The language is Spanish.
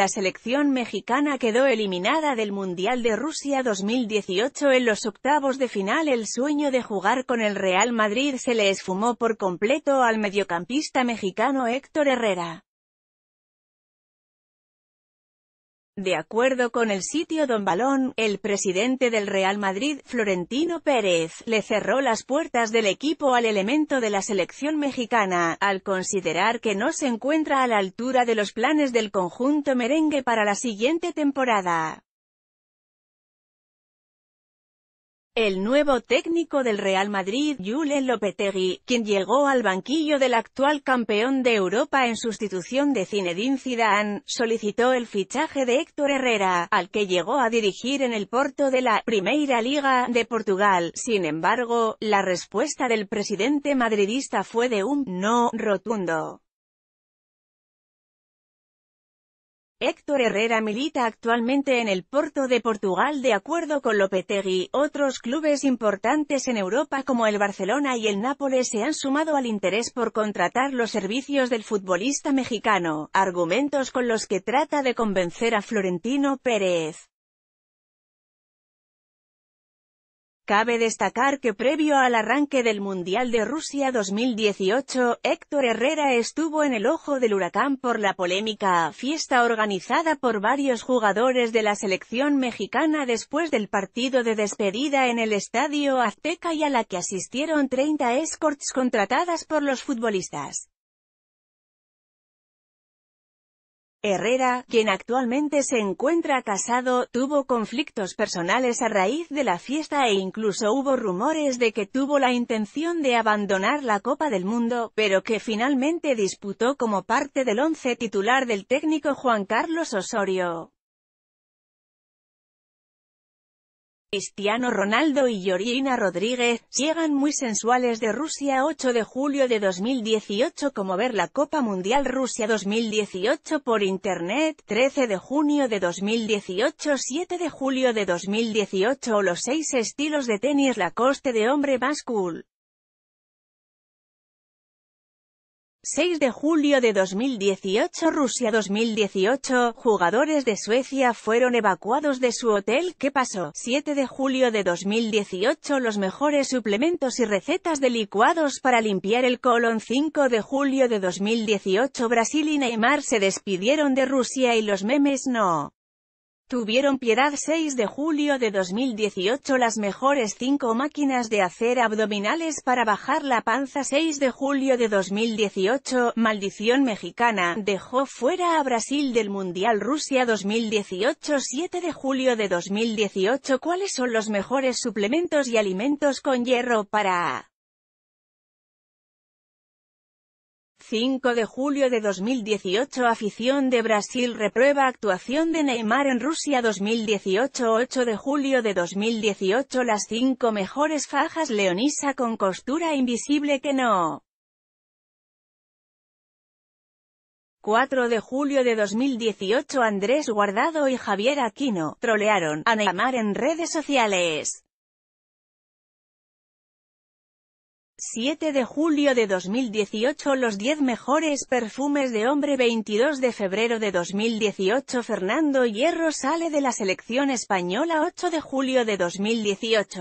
la selección mexicana quedó eliminada del Mundial de Rusia 2018 en los octavos de final. El sueño de jugar con el Real Madrid se le esfumó por completo al mediocampista mexicano Héctor Herrera. De acuerdo con el sitio Don Balón, el presidente del Real Madrid, Florentino Pérez, le cerró las puertas del equipo al elemento de la selección mexicana, al considerar que no se encuentra a la altura de los planes del conjunto merengue para la siguiente temporada. el nuevo técnico del Real Madrid, Julen Lopetegui, quien llegó al banquillo del actual campeón de Europa en sustitución de Zinedine Zidane, solicitó el fichaje de Héctor Herrera, al que llegó a dirigir en el Porto de la Primera Liga de Portugal. Sin embargo, la respuesta del presidente madridista fue de un «no» rotundo. Héctor Herrera milita actualmente en el Porto de Portugal de acuerdo con Lopetegui. Otros clubes importantes en Europa como el Barcelona y el Nápoles se han sumado al interés por contratar los servicios del futbolista mexicano, argumentos con los que trata de convencer a Florentino Pérez. Cabe destacar que previo al arranque del Mundial de Rusia 2018, Héctor Herrera estuvo en el ojo del huracán por la polémica fiesta organizada por varios jugadores de la selección mexicana después del partido de despedida en el Estadio Azteca y a la que asistieron 30 escorts contratadas por los futbolistas. Herrera, quien actualmente se encuentra casado, tuvo conflictos personales a raíz de la fiesta e incluso hubo rumores de que tuvo la intención de abandonar la Copa del Mundo, pero que finalmente disputó como parte del once titular del técnico Juan Carlos Osorio. Cristiano Ronaldo y Georgina Rodríguez, llegan muy sensuales de Rusia 8 de julio de 2018 como ver la Copa Mundial Rusia 2018 por Internet, 13 de junio de 2018 7 de julio de 2018 o los seis estilos de tenis la coste de hombre más cool. 6 de julio de 2018 Rusia 2018, jugadores de Suecia fueron evacuados de su hotel ¿Qué pasó? 7 de julio de 2018 Los mejores suplementos y recetas de licuados para limpiar el colon 5 de julio de 2018 Brasil y Neymar se despidieron de Rusia y los memes no. Tuvieron piedad 6 de julio de 2018 Las mejores 5 máquinas de hacer abdominales para bajar la panza 6 de julio de 2018 Maldición mexicana, dejó fuera a Brasil del Mundial Rusia 2018 7 de julio de 2018 ¿Cuáles son los mejores suplementos y alimentos con hierro para 5 de julio de 2018 Afición de Brasil reprueba actuación de Neymar en Rusia 2018 8 de julio de 2018 Las 5 mejores fajas Leonisa con costura invisible que no 4 de julio de 2018 Andrés Guardado y Javier Aquino, trolearon a Neymar en redes sociales. 7 de julio de 2018 Los 10 mejores perfumes de hombre 22 de febrero de 2018 Fernando Hierro sale de la selección española 8 de julio de 2018